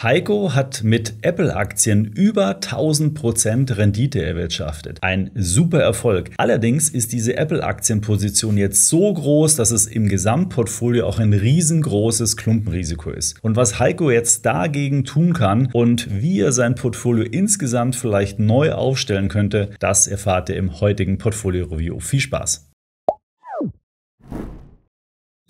Heiko hat mit Apple-Aktien über 1000% Rendite erwirtschaftet. Ein super Erfolg. Allerdings ist diese Apple-Aktienposition jetzt so groß, dass es im Gesamtportfolio auch ein riesengroßes Klumpenrisiko ist. Und was Heiko jetzt dagegen tun kann und wie er sein Portfolio insgesamt vielleicht neu aufstellen könnte, das erfahrt ihr im heutigen Portfolio-Review. Viel Spaß!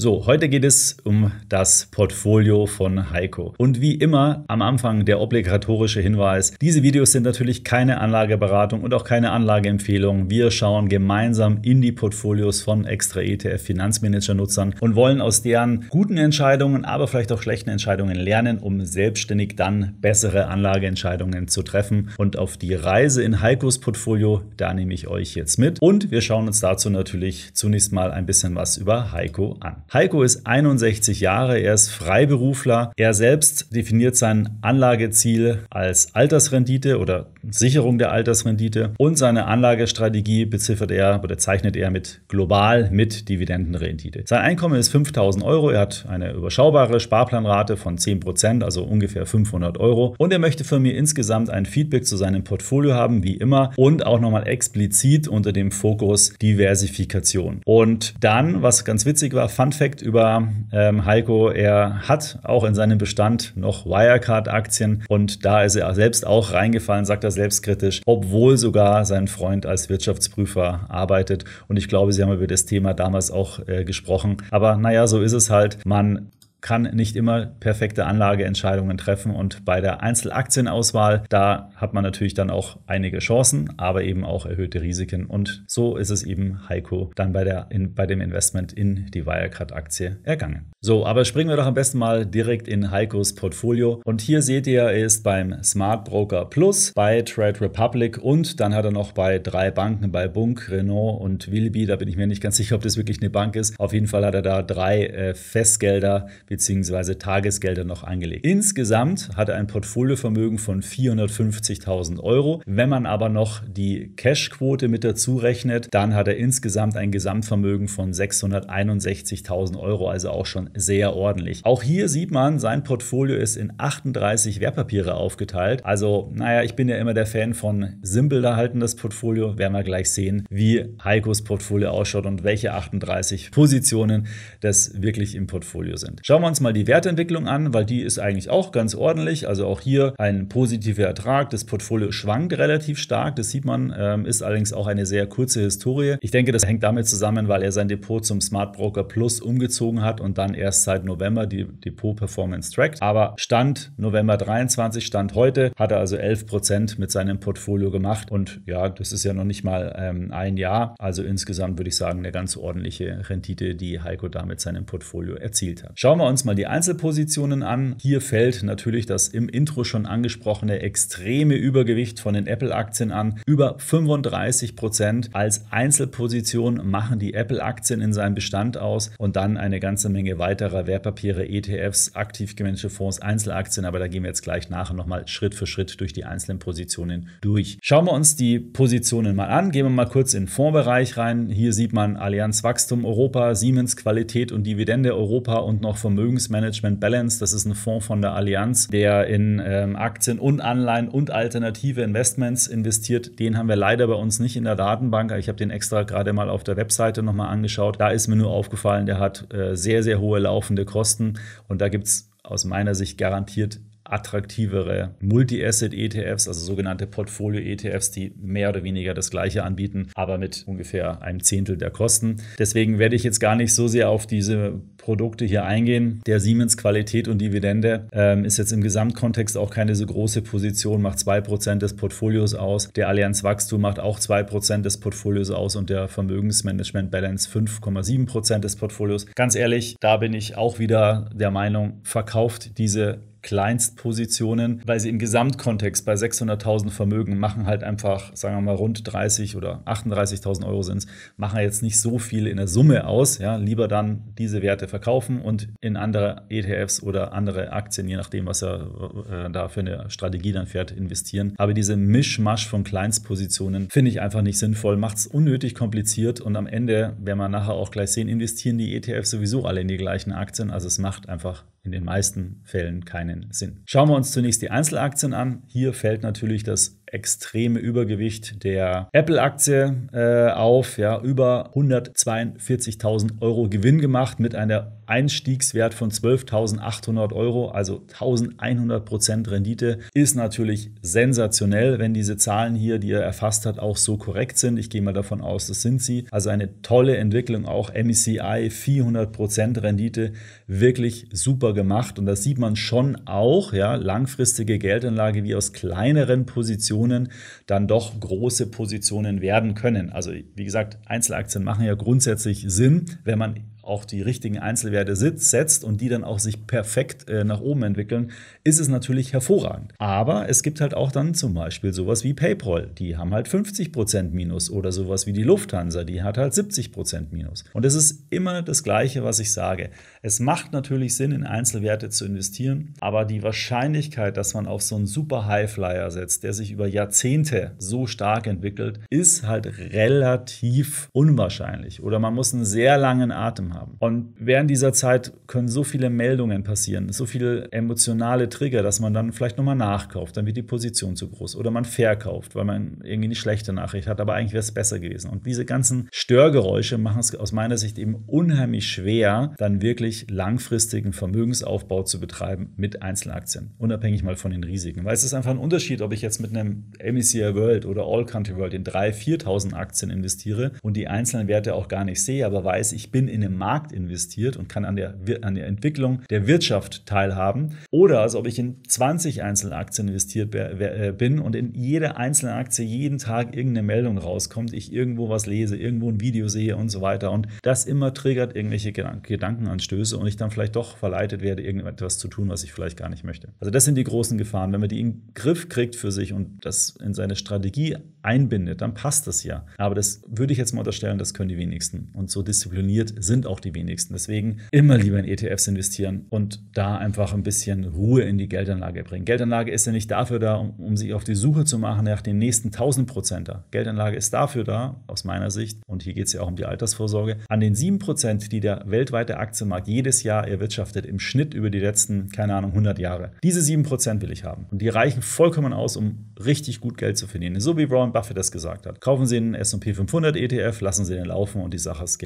So, heute geht es um das Portfolio von Heiko. Und wie immer am Anfang der obligatorische Hinweis, diese Videos sind natürlich keine Anlageberatung und auch keine Anlageempfehlung. Wir schauen gemeinsam in die Portfolios von extra ETF Finanzmanager Nutzern und wollen aus deren guten Entscheidungen, aber vielleicht auch schlechten Entscheidungen lernen, um selbstständig dann bessere Anlageentscheidungen zu treffen. Und auf die Reise in Heikos Portfolio, da nehme ich euch jetzt mit. Und wir schauen uns dazu natürlich zunächst mal ein bisschen was über Heiko an. Heiko ist 61 Jahre, er ist Freiberufler. Er selbst definiert sein Anlageziel als Altersrendite oder Sicherung der Altersrendite und seine Anlagestrategie beziffert er oder zeichnet er mit global mit Dividendenrendite. Sein Einkommen ist 5000 Euro, er hat eine überschaubare Sparplanrate von 10%, also ungefähr 500 Euro und er möchte von mir insgesamt ein Feedback zu seinem Portfolio haben, wie immer und auch nochmal explizit unter dem Fokus Diversifikation. Und dann, was ganz witzig war, fand Fact über ähm, Heiko, er hat auch in seinem Bestand noch Wirecard-Aktien und da ist er selbst auch reingefallen, sagt er selbstkritisch, obwohl sogar sein Freund als Wirtschaftsprüfer arbeitet. Und ich glaube, Sie haben über das Thema damals auch äh, gesprochen. Aber naja, so ist es halt. Man kann nicht immer perfekte Anlageentscheidungen treffen und bei der Einzelaktienauswahl, da hat man natürlich dann auch einige Chancen, aber eben auch erhöhte Risiken und so ist es eben Heiko dann bei, der, in, bei dem Investment in die Wirecard-Aktie ergangen. So, aber springen wir doch am besten mal direkt in Heikos Portfolio. Und hier seht ihr, er ist beim Smart Broker Plus, bei Trade Republic und dann hat er noch bei drei Banken, bei Bunk, Renault und Wilby. Da bin ich mir nicht ganz sicher, ob das wirklich eine Bank ist. Auf jeden Fall hat er da drei äh, Festgelder bzw. Tagesgelder noch angelegt. Insgesamt hat er ein Portfoliovermögen von 450.000 Euro. Wenn man aber noch die Cash-Quote mit dazu rechnet, dann hat er insgesamt ein Gesamtvermögen von 661.000 Euro, also auch schon sehr ordentlich. Auch hier sieht man, sein Portfolio ist in 38 Wertpapiere aufgeteilt. Also, naja, ich bin ja immer der Fan von simpel erhaltendes Portfolio. Werden wir gleich sehen, wie Heikos Portfolio ausschaut und welche 38 Positionen das wirklich im Portfolio sind. Schauen wir uns mal die Wertentwicklung an, weil die ist eigentlich auch ganz ordentlich. Also auch hier ein positiver Ertrag. Das Portfolio schwankt relativ stark. Das sieht man, ähm, ist allerdings auch eine sehr kurze Historie. Ich denke, das hängt damit zusammen, weil er sein Depot zum Smart Broker Plus umgezogen hat und dann erst seit November die Depot-Performance trackt. Aber Stand November 23, Stand heute, hat er also 11% mit seinem Portfolio gemacht. Und ja, das ist ja noch nicht mal ähm, ein Jahr. Also insgesamt würde ich sagen, eine ganz ordentliche Rendite, die Heiko da mit seinem Portfolio erzielt hat. Schauen wir uns mal die Einzelpositionen an. Hier fällt natürlich das im Intro schon angesprochene extreme Übergewicht von den Apple-Aktien an. Über 35% als Einzelposition machen die Apple-Aktien in seinem Bestand aus und dann eine ganze Menge weiter weiterer Wertpapiere, ETFs, aktiv gemanagte Fonds, Einzelaktien, aber da gehen wir jetzt gleich nachher nochmal Schritt für Schritt durch die einzelnen Positionen durch. Schauen wir uns die Positionen mal an, gehen wir mal kurz in den Fondsbereich rein. Hier sieht man Allianz Wachstum Europa, Siemens Qualität und Dividende Europa und noch Vermögensmanagement Balance. Das ist ein Fonds von der Allianz, der in ähm, Aktien und Anleihen und alternative Investments investiert. Den haben wir leider bei uns nicht in der Datenbank. Ich habe den extra gerade mal auf der Webseite nochmal angeschaut. Da ist mir nur aufgefallen, der hat äh, sehr, sehr hohe hohe laufende Kosten. Und da gibt es aus meiner Sicht garantiert attraktivere Multi-Asset-ETFs, also sogenannte Portfolio-ETFs, die mehr oder weniger das gleiche anbieten, aber mit ungefähr einem Zehntel der Kosten. Deswegen werde ich jetzt gar nicht so sehr auf diese Produkte hier eingehen. Der Siemens Qualität und Dividende ähm, ist jetzt im Gesamtkontext auch keine so große Position, macht 2% des Portfolios aus. Der Allianz Wachstum macht auch 2% des Portfolios aus und der Vermögensmanagement Balance 5,7% des Portfolios. Ganz ehrlich, da bin ich auch wieder der Meinung, verkauft diese Kleinstpositionen, weil sie im Gesamtkontext bei 600.000 Vermögen machen halt einfach, sagen wir mal, rund 30 oder 38.000 Euro sind es, machen halt jetzt nicht so viel in der Summe aus. Ja, lieber dann diese Werte verkaufen und in andere ETFs oder andere Aktien, je nachdem, was er äh, da für eine Strategie dann fährt, investieren. Aber diese Mischmasch von Kleinstpositionen finde ich einfach nicht sinnvoll, macht es unnötig kompliziert und am Ende, wenn wir nachher auch gleich sehen, investieren die ETFs sowieso alle in die gleichen Aktien. Also es macht einfach in den meisten Fällen keinen Sinn. Schauen wir uns zunächst die Einzelaktien an. Hier fällt natürlich das extreme Übergewicht der Apple-Aktie äh, auf. Ja, über 142.000 Euro Gewinn gemacht mit einer Einstiegswert von 12.800 Euro, also 1.100 Prozent Rendite, ist natürlich sensationell, wenn diese Zahlen hier, die er erfasst hat, auch so korrekt sind. Ich gehe mal davon aus, das sind sie. Also eine tolle Entwicklung auch. MECI 400 Prozent Rendite, wirklich super gemacht. Und das sieht man schon auch, ja, langfristige Geldanlage, wie aus kleineren Positionen dann doch große Positionen werden können. Also wie gesagt, Einzelaktien machen ja grundsätzlich Sinn, wenn man auch die richtigen Einzelwerte sitzt, setzt und die dann auch sich perfekt äh, nach oben entwickeln, ist es natürlich hervorragend. Aber es gibt halt auch dann zum Beispiel sowas wie PayPal, die haben halt 50% Minus oder sowas wie die Lufthansa, die hat halt 70% Minus. Und es ist immer das Gleiche, was ich sage. Es macht natürlich Sinn, in Einzelwerte zu investieren, aber die Wahrscheinlichkeit, dass man auf so einen super Highflyer setzt, der sich über Jahrzehnte so stark entwickelt, ist halt relativ unwahrscheinlich. Oder man muss einen sehr langen Atem haben haben. Und während dieser Zeit können so viele Meldungen passieren, so viele emotionale Trigger, dass man dann vielleicht nochmal nachkauft, dann wird die Position zu groß oder man verkauft, weil man irgendwie eine schlechte Nachricht hat, aber eigentlich wäre es besser gewesen. Und diese ganzen Störgeräusche machen es aus meiner Sicht eben unheimlich schwer, dann wirklich langfristigen Vermögensaufbau zu betreiben mit Einzelaktien, unabhängig mal von den Risiken. Weil es ist einfach ein Unterschied, ob ich jetzt mit einem MECI World oder All Country World in 3.000, 4.000 Aktien investiere und die einzelnen Werte auch gar nicht sehe, aber weiß, ich bin in einem Markt, Markt investiert und kann an der, an der Entwicklung der Wirtschaft teilhaben. Oder als ob ich in 20 Einzelaktien investiert äh, bin und in jeder einzelne Aktie jeden Tag irgendeine Meldung rauskommt, ich irgendwo was lese, irgendwo ein Video sehe und so weiter. Und das immer triggert irgendwelche Gedankenanstöße und ich dann vielleicht doch verleitet werde, irgendetwas zu tun, was ich vielleicht gar nicht möchte. Also das sind die großen Gefahren. Wenn man die in den Griff kriegt für sich und das in seine Strategie einbindet, dann passt das ja. Aber das würde ich jetzt mal unterstellen, das können die wenigsten. Und so diszipliniert sind auch auch die wenigsten. Deswegen immer lieber in ETFs investieren und da einfach ein bisschen Ruhe in die Geldanlage bringen. Geldanlage ist ja nicht dafür da, um, um sich auf die Suche zu machen nach den nächsten 1000 Prozenter. Geldanlage ist dafür da, aus meiner Sicht, und hier geht es ja auch um die Altersvorsorge, an den 7 Prozent, die der weltweite Aktienmarkt jedes Jahr erwirtschaftet, im Schnitt über die letzten, keine Ahnung, 100 Jahre. Diese 7 Prozent will ich haben. Und die reichen vollkommen aus, um richtig gut Geld zu verdienen. So wie Warren Buffett das gesagt hat. Kaufen Sie einen S&P 500 ETF, lassen Sie den laufen und die Sache ist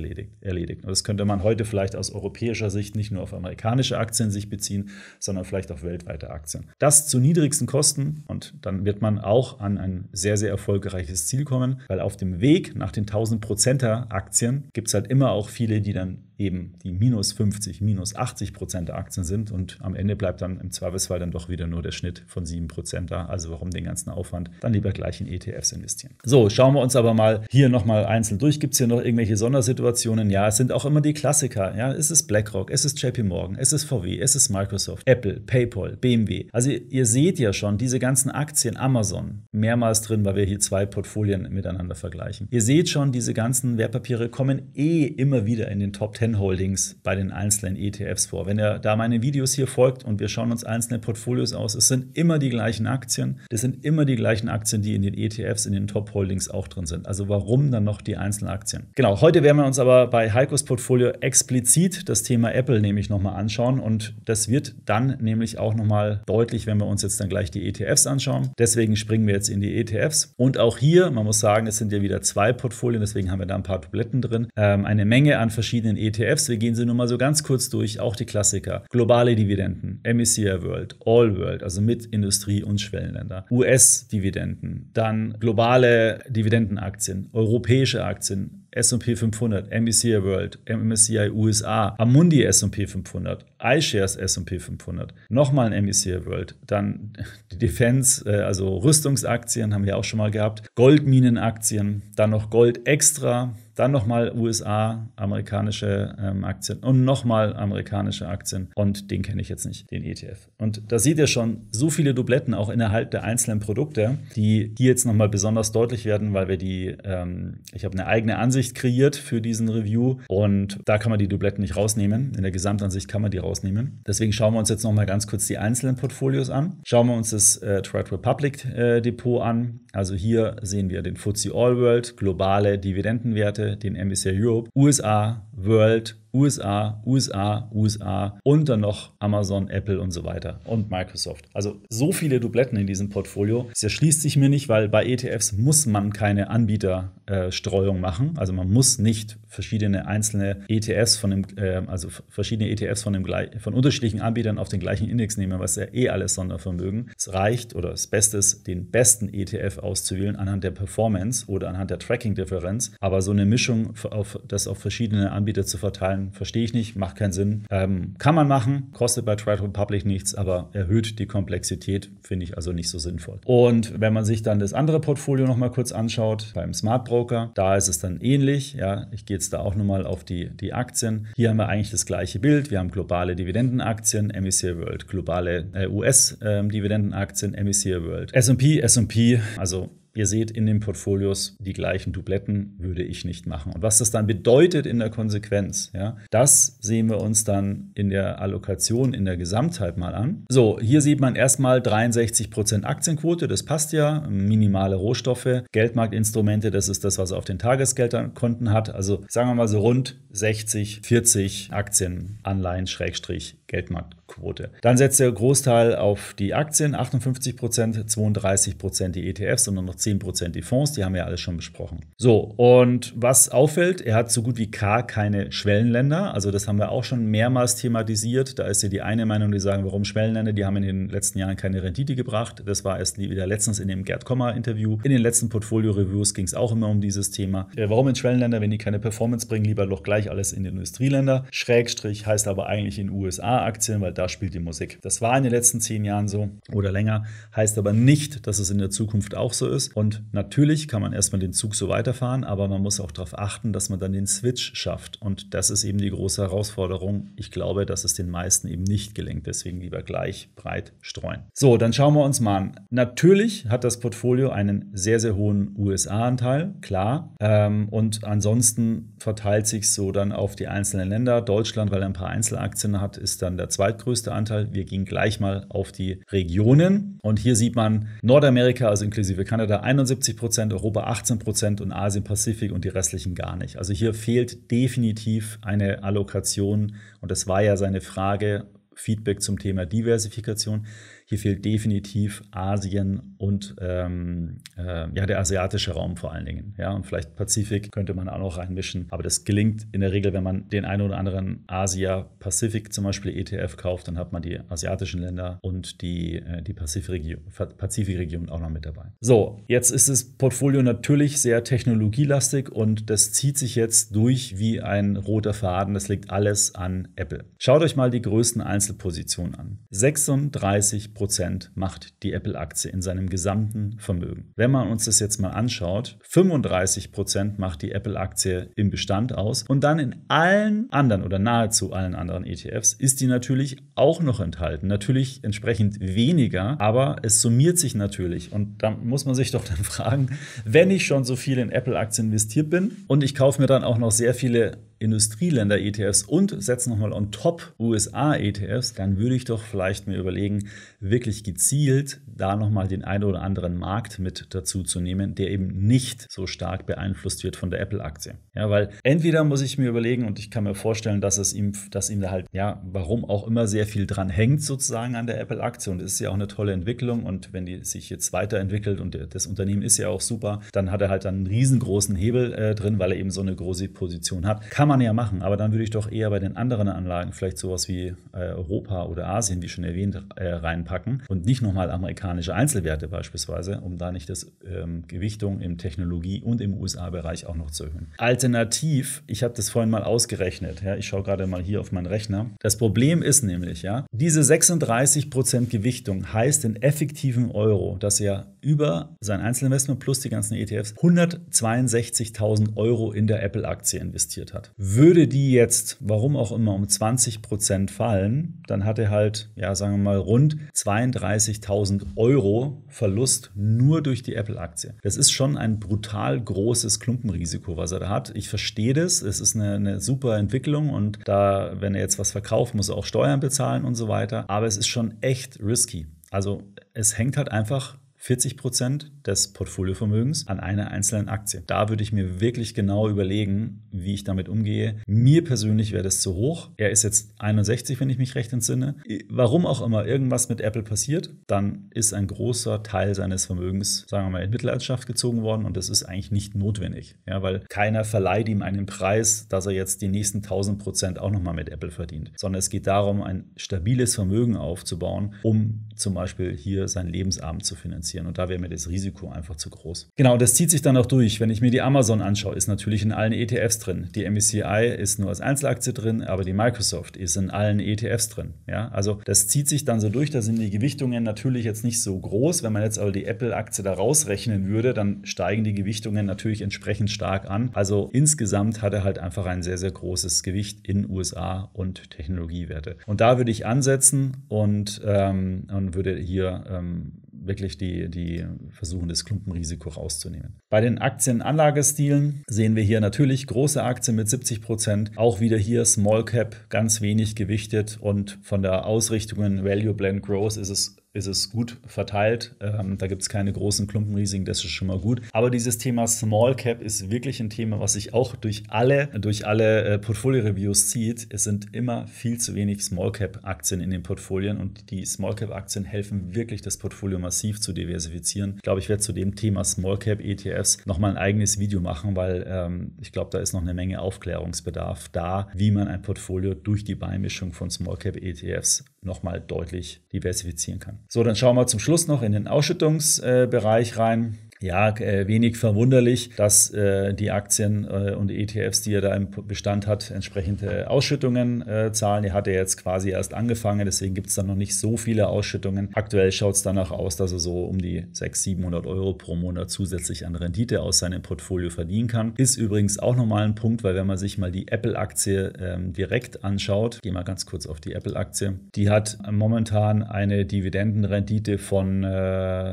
erledigt. Und das könnte könnte man heute vielleicht aus europäischer Sicht nicht nur auf amerikanische Aktien sich beziehen, sondern vielleicht auf weltweite Aktien. Das zu niedrigsten Kosten und dann wird man auch an ein sehr, sehr erfolgreiches Ziel kommen, weil auf dem Weg nach den 1000 Prozenter Aktien gibt es halt immer auch viele, die dann eben die minus 50, minus 80 Prozent der Aktien sind und am Ende bleibt dann im Zweifelsfall dann doch wieder nur der Schnitt von 7 Prozent da. Also warum den ganzen Aufwand? Dann lieber gleich in ETFs investieren. So, schauen wir uns aber mal hier nochmal einzeln durch. Gibt es hier noch irgendwelche Sondersituationen? Ja, es sind auch immer die Klassiker. Ja, es ist BlackRock, es ist JP Morgan, es ist VW, es ist Microsoft, Apple, PayPal, BMW. Also ihr, seht ja schon diese ganzen Aktien, Amazon, mehrmals drin, weil wir hier zwei Portfolien miteinander vergleichen. Ihr seht schon, diese ganzen Wertpapiere kommen eh immer wieder in den Top 10 10 Holdings bei den einzelnen ETFs vor. Wenn ihr da meine Videos hier folgt und wir schauen uns einzelne Portfolios aus, es sind immer die gleichen Aktien. Das sind immer die gleichen Aktien, die in den ETFs, in den Top Holdings auch drin sind. Also warum dann noch die einzelnen Aktien? Genau, heute werden wir uns aber bei Heikos Portfolio explizit das Thema Apple nämlich nochmal anschauen und das wird dann nämlich auch nochmal deutlich, wenn wir uns jetzt dann gleich die ETFs anschauen. Deswegen springen wir jetzt in die ETFs und auch hier, man muss sagen, es sind ja wieder zwei Portfolien, deswegen haben wir da ein paar Tabletten drin, ähm, eine Menge an verschiedenen ETFs ETFs. Wir gehen sie nur mal so ganz kurz durch, auch die Klassiker. Globale Dividenden, MSCI World, All World, also mit Industrie- und Schwellenländer. US-Dividenden, dann globale Dividendenaktien, europäische Aktien, S&P 500, MSCI World, MSCI USA, Amundi S&P 500, iShares S&P 500, nochmal ein MSCI World, dann die Defense, äh, also Rüstungsaktien haben wir auch schon mal gehabt, Goldminenaktien, dann noch Gold Extra, dann nochmal USA, amerikanische ähm, Aktien und nochmal amerikanische Aktien. Und den kenne ich jetzt nicht, den ETF. Und da seht ihr schon so viele Dubletten auch innerhalb der einzelnen Produkte, die hier jetzt nochmal besonders deutlich werden, weil wir die, ähm, ich habe eine eigene Ansicht, Ansicht kreiert für diesen Review und da kann man die Dubletten nicht rausnehmen. In der Gesamtansicht kann man die rausnehmen. Deswegen schauen wir uns jetzt nochmal ganz kurz die einzelnen Portfolios an. Schauen wir uns das äh, Trade Republic äh, Depot an. Also hier sehen wir den FTSE All World, globale Dividendenwerte, den MSCI Europe, USA, World, USA, USA, USA und dann noch Amazon, Apple und so weiter und Microsoft. Also so viele Dubletten in diesem Portfolio. Das erschließt sich mir nicht, weil bei ETFs muss man keine Anbieterstreuung äh, machen. Also man muss nicht verschiedene einzelne ETFs von dem, äh, also verschiedene ETFs von, dem, von unterschiedlichen Anbietern auf den gleichen Index nehmen, was ja eh alles Sondervermögen. Es reicht oder das Beste ist, den besten ETF auszuwählen anhand der Performance oder anhand der Tracking-Differenz. Aber so eine Mischung, auf, das auf verschiedene Anbieter zu verteilen, verstehe ich nicht, macht keinen Sinn. Ähm, kann man machen, kostet bei Trade Republic nichts, aber erhöht die Komplexität, finde ich also nicht so sinnvoll. Und wenn man sich dann das andere Portfolio nochmal kurz anschaut, beim Smart Broker, da ist es dann ähnlich. Ja, ich gehe jetzt da auch nochmal auf die, die Aktien. Hier haben wir eigentlich das gleiche Bild. Wir haben globale Dividendenaktien, MEC World, globale äh, US-Dividendenaktien, ähm, äh, World, SP, SP, also Ihr seht in den Portfolios die gleichen Dubletten würde ich nicht machen. Und was das dann bedeutet in der Konsequenz, ja, das sehen wir uns dann in der Allokation in der Gesamtheit mal an. So, hier sieht man erstmal 63% Aktienquote, das passt ja, minimale Rohstoffe, Geldmarktinstrumente, das ist das, was er auf den Tagesgeldkonten hat. Also sagen wir mal so rund 60, 40 Aktien, Anleihen, Schrägstrich, Geldmarkt. Quote. Dann setzt der Großteil auf die Aktien, 58 32 die ETFs und dann noch 10 die Fonds, die haben wir alles schon besprochen. So, und was auffällt, er hat so gut wie gar keine Schwellenländer, also das haben wir auch schon mehrmals thematisiert. Da ist ja die eine Meinung, die sagen, warum Schwellenländer, die haben in den letzten Jahren keine Rendite gebracht. Das war erst wieder letztens in dem Gerd Kommer-Interview. In den letzten Portfolio-Reviews ging es auch immer um dieses Thema. Äh, warum in Schwellenländer, wenn die keine Performance bringen, lieber doch gleich alles in Industrieländer? Schrägstrich heißt aber eigentlich in USA-Aktien, weil da da spielt die Musik. Das war in den letzten zehn Jahren so oder länger, heißt aber nicht, dass es in der Zukunft auch so ist. Und natürlich kann man erstmal den Zug so weiterfahren, aber man muss auch darauf achten, dass man dann den Switch schafft. Und das ist eben die große Herausforderung. Ich glaube, dass es den meisten eben nicht gelingt. Deswegen lieber gleich breit streuen. So, dann schauen wir uns mal an. Natürlich hat das Portfolio einen sehr, sehr hohen USA-Anteil, klar. Ähm, und ansonsten verteilt sich so dann auf die einzelnen Länder. Deutschland, weil er ein paar Einzelaktien hat, ist dann der zweitgrößte größte Anteil. Wir gehen gleich mal auf die Regionen. Und hier sieht man Nordamerika, also inklusive Kanada, 71 Prozent, Europa 18 Prozent und Asien, Pazifik und die restlichen gar nicht. Also hier fehlt definitiv eine Allokation. Und das war ja seine Frage, Feedback zum Thema Diversifikation. Hier fehlt definitiv Asien und ähm, äh, ja, der asiatische Raum vor allen Dingen. Ja, und vielleicht Pazifik könnte man auch noch reinmischen. Aber das gelingt in der Regel, wenn man den einen oder anderen Asia-Pazifik zum Beispiel ETF kauft, dann hat man die asiatischen Länder und die, äh, die Pazifikregion auch noch mit dabei. So, jetzt ist das Portfolio natürlich sehr technologielastig und das zieht sich jetzt durch wie ein roter Faden. Das liegt alles an Apple. Schaut euch mal die größten Einzelpositionen an. 36 Prozent macht die Apple-Aktie in seinem gesamten Vermögen. Wenn man uns das jetzt mal anschaut, 35 Prozent macht die Apple-Aktie im Bestand aus und dann in allen anderen oder nahezu allen anderen ETFs ist die natürlich auch noch enthalten. Natürlich entsprechend weniger, aber es summiert sich natürlich und da muss man sich doch dann fragen, wenn ich schon so viel in Apple-Aktien investiert bin und ich kaufe mir dann auch noch sehr viele Industrieländer-ETFs und setze nochmal on top USA-ETFs, dann würde ich doch vielleicht mir überlegen, wirklich gezielt da nochmal den einen oder anderen Markt mit dazu zu nehmen, der eben nicht so stark beeinflusst wird von der Apple-Aktie. Ja, weil entweder muss ich mir überlegen und ich kann mir vorstellen, dass es ihm, dass ihm da halt, ja, warum auch immer sehr viel dran hängt sozusagen an der Apple-Aktie und es ist ja auch eine tolle Entwicklung und wenn die sich jetzt weiterentwickelt und das Unternehmen ist ja auch super, dann hat er halt einen riesengroßen Hebel äh, drin, weil er eben so eine große Position hat. Kann man man ja machen, aber dann würde ich doch eher bei den anderen Anlagen vielleicht sowas wie äh, Europa oder Asien, wie schon erwähnt, äh, reinpacken und nicht nochmal amerikanische Einzelwerte beispielsweise, um da nicht das ähm, Gewichtung im Technologie- und im USA-Bereich auch noch zu erhöhen. Alternativ, ich habe das vorhin mal ausgerechnet, ja, ich schaue gerade mal hier auf meinen Rechner. Das Problem ist nämlich, ja, diese 36% Gewichtung heißt in effektiven Euro, dass er über sein Einzelinvestment plus die ganzen ETFs 162.000 Euro in der Apple-Aktie investiert hat. Würde die jetzt, warum auch immer, um 20 Prozent fallen, dann hat er halt, ja, sagen wir mal, rund 32.000 Euro Verlust nur durch die Apple-Aktie. Das ist schon ein brutal großes Klumpenrisiko, was er da hat. Ich verstehe das. Es ist eine, eine super Entwicklung und da, wenn er jetzt was verkauft, muss er auch Steuern bezahlen und so weiter. Aber es ist schon echt risky. Also es hängt halt einfach 40 Prozent des Portfoliovermögens an einer einzelnen Aktie. Da würde ich mir wirklich genau überlegen, wie ich damit umgehe. Mir persönlich wäre das zu hoch. Er ist jetzt 61, wenn ich mich recht entsinne. Warum auch immer irgendwas mit Apple passiert, dann ist ein großer Teil seines Vermögens, sagen wir mal, in Mitleidenschaft gezogen worden und das ist eigentlich nicht notwendig, ja, weil keiner verleiht ihm einen Preis, dass er jetzt die nächsten 1000 Prozent auch nochmal mit Apple verdient, sondern es geht darum, ein stabiles Vermögen aufzubauen, um zum Beispiel hier seinen Lebensabend zu finanzieren finanzieren. Und da wäre mir das Risiko einfach zu groß. Genau, das zieht sich dann auch durch. Wenn ich mir die Amazon anschaue, ist natürlich in allen ETFs drin. Die MECI ist nur als Einzelaktie drin, aber die Microsoft ist in allen ETFs drin. Ja, also das zieht sich dann so durch. Da sind die Gewichtungen natürlich jetzt nicht so groß. Wenn man jetzt aber die Apple-Aktie da rausrechnen würde, dann steigen die Gewichtungen natürlich entsprechend stark an. Also insgesamt hat er halt einfach ein sehr, sehr großes Gewicht in USA und Technologiewerte. Und da würde ich ansetzen und, ähm, und würde hier ähm, wirklich die, die versuchen, das Klumpenrisiko rauszunehmen. Bei den Aktienanlagestilen sehen wir hier natürlich große Aktien mit 70 Prozent, auch wieder hier Small Cap ganz wenig gewichtet und von der Ausrichtung in Value Blend Growth ist es ist es gut verteilt. Ähm, da gibt es keine großen Klumpenrisiken, das ist schon mal gut. Aber dieses Thema Small Cap ist wirklich ein Thema, was sich auch durch alle, durch alle äh, Portfolio-Reviews zieht. Es sind immer viel zu wenig Small Cap-Aktien in den Portfolien und die Small Cap-Aktien helfen wirklich, das Portfolio massiv zu diversifizieren. Ich glaube, ich werde zu dem Thema Small Cap ETFs nochmal ein eigenes Video machen, weil ähm, ich glaube, da ist noch eine Menge Aufklärungsbedarf da, wie man ein Portfolio durch die Beimischung von Small Cap ETFs nochmal deutlich diversifizieren kann. So, dann schauen wir zum Schluss noch in den Ausschüttungsbereich rein ja, äh, wenig verwunderlich, dass äh, die Aktien äh, und ETFs, die er da im Bestand hat, entsprechende Ausschüttungen äh, zahlen. Er hat ja jetzt quasi erst angefangen, deswegen gibt es da noch nicht so viele Ausschüttungen. Aktuell schaut es danach aus, dass er so um die 600, 700 Euro pro Monat zusätzlich an Rendite aus seinem Portfolio verdienen kann. Ist übrigens auch nochmal ein Punkt, weil wenn man sich mal die Apple-Aktie ähm, direkt anschaut, gehen wir ganz kurz auf die Apple-Aktie, die hat momentan eine Dividendenrendite von, äh,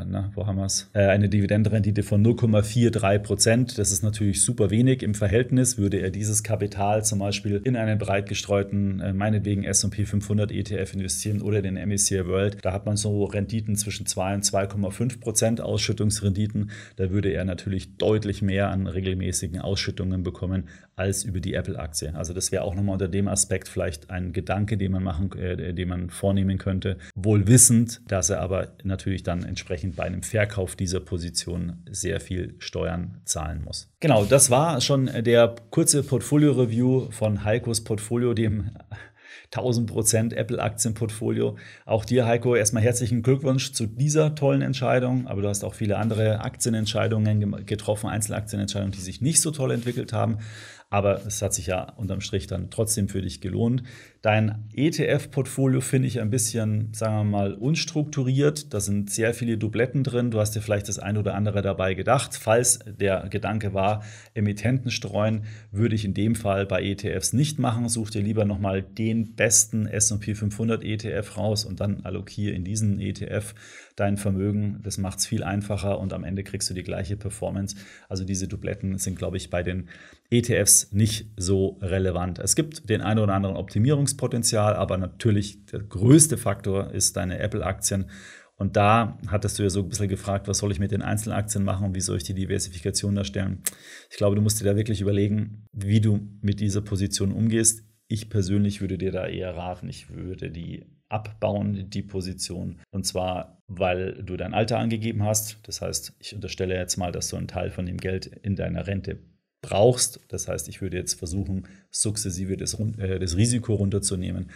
na, wo haben wir es? Äh, eine Dividendenrendite Kapitalrendite von 0,43 Prozent. Das ist natürlich super wenig im Verhältnis. Würde er dieses Kapital zum Beispiel in einen breit gestreuten, äh, meinetwegen S&P 500 ETF investieren oder den MSCI e World, da hat man so Renditen zwischen 2 und 2,5 Prozent Ausschüttungsrenditen. Da würde er natürlich deutlich mehr an regelmäßigen Ausschüttungen bekommen, als über die Apple-Aktie. Also das wäre auch nochmal unter dem Aspekt vielleicht ein Gedanke, den man machen, äh, den man vornehmen könnte, wohl wissend, dass er aber natürlich dann entsprechend bei einem Verkauf dieser Position sehr viel Steuern zahlen muss. Genau, das war schon der kurze Portfolio-Review von Heikos Portfolio, dem 1000% Apple-Aktienportfolio. Auch dir, Heiko, erstmal herzlichen Glückwunsch zu dieser tollen Entscheidung. Aber du hast auch viele andere Aktienentscheidungen getroffen, Einzelaktienentscheidungen, die sich nicht so toll entwickelt haben. Aber es hat sich ja unterm Strich dann trotzdem für dich gelohnt. Dein ETF-Portfolio finde ich ein bisschen, sagen wir mal, unstrukturiert. Da sind sehr viele Dubletten drin. Du hast dir vielleicht das ein oder andere dabei gedacht. Falls der Gedanke war, Emittenten streuen, würde ich in dem Fall bei ETFs nicht machen. Such dir lieber nochmal den besten SP 500 ETF raus und dann allokiere in diesen ETF dein Vermögen. Das macht es viel einfacher und am Ende kriegst du die gleiche Performance. Also diese Dubletten sind, glaube ich, bei den ETFs jetzt nicht so relevant. Es gibt den einen oder anderen Optimierungspotenzial, aber natürlich der größte Faktor ist deine Apple-Aktien. Und da hattest du ja so ein bisschen gefragt, was soll ich mit den Einzelaktien machen und wie soll ich die Diversifikation darstellen. Ich glaube, du musst dir da wirklich überlegen, wie du mit dieser Position umgehst. Ich persönlich würde dir da eher raten, ich würde die abbauen, die Position. Und zwar, weil du dein Alter angegeben hast. Das heißt, ich unterstelle jetzt mal, dass du einen Teil von dem Geld in deiner Rente brauchst. Das heißt, ich würde jetzt versuchen, sukzessive das, äh, das Risiko runterzunehmen,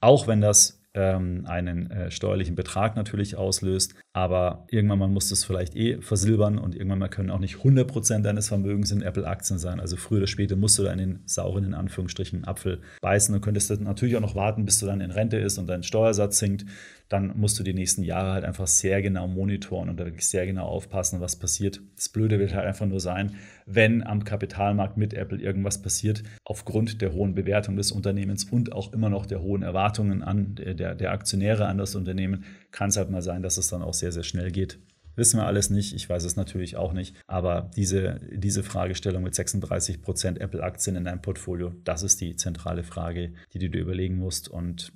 auch wenn das ähm, einen äh, steuerlichen Betrag natürlich auslöst. Aber irgendwann mal muss das vielleicht eh versilbern und irgendwann mal können auch nicht 100% deines Vermögens in Apple-Aktien sein. Also früher oder später musst du da in den sauren, in Anführungsstrichen, Apfel beißen und könntest dann natürlich auch noch warten, bis du dann in Rente ist und dein Steuersatz sinkt. Dann musst du die nächsten Jahre halt einfach sehr genau monitoren und da wirklich sehr genau aufpassen, was passiert. Das Blöde wird halt einfach nur sein, wenn am Kapitalmarkt mit Apple irgendwas passiert, aufgrund der hohen Bewertung des Unternehmens und auch immer noch der hohen Erwartungen an der, der Aktionäre an das Unternehmen, kann es halt mal sein, dass es dann auch sehr, sehr schnell geht. Wissen wir alles nicht, ich weiß es natürlich auch nicht, aber diese, diese Fragestellung mit 36% Prozent Apple-Aktien in deinem Portfolio, das ist die zentrale Frage, die du dir überlegen musst und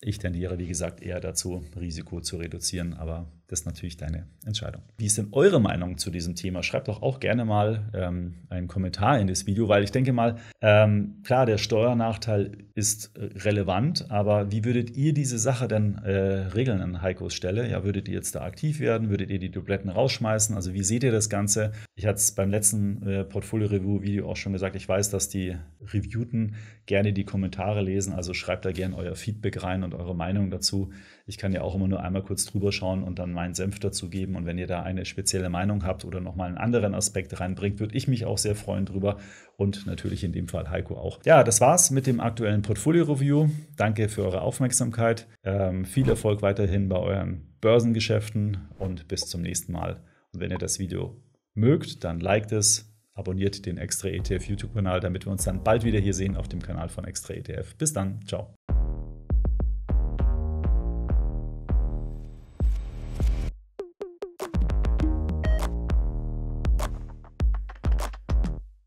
ich tendiere, wie gesagt, eher dazu, Risiko zu reduzieren, aber das ist natürlich deine Entscheidung. Wie ist denn eure Meinung zu diesem Thema? Schreibt doch auch gerne mal ähm, einen Kommentar in das Video, weil ich denke mal, ähm, klar, der Steuernachteil ist äh, relevant, aber wie würdet ihr diese Sache denn äh, regeln an Heikos Stelle? Ja, würdet ihr jetzt da aktiv werden? Würdet ihr die Dubletten rausschmeißen? Also wie seht ihr das Ganze? Ich hatte es beim letzten äh, Portfolio-Review-Video auch schon gesagt, ich weiß, dass die Reviewten gerne die Kommentare lesen, also schreibt da gerne euer Feedback rein und eure Meinung dazu. Ich kann ja auch immer nur einmal kurz drüber schauen und dann meinen Senf geben. Und wenn ihr da eine spezielle Meinung habt oder nochmal einen anderen Aspekt reinbringt, würde ich mich auch sehr freuen drüber. Und natürlich in dem Fall Heiko auch. Ja, das war's mit dem aktuellen Portfolio-Review. Danke für eure Aufmerksamkeit. Ähm, viel Erfolg weiterhin bei euren Börsengeschäften und bis zum nächsten Mal. Und wenn ihr das Video mögt, dann liked es, abonniert den Extra ETF YouTube-Kanal, damit wir uns dann bald wieder hier sehen auf dem Kanal von Extra ETF. Bis dann, ciao.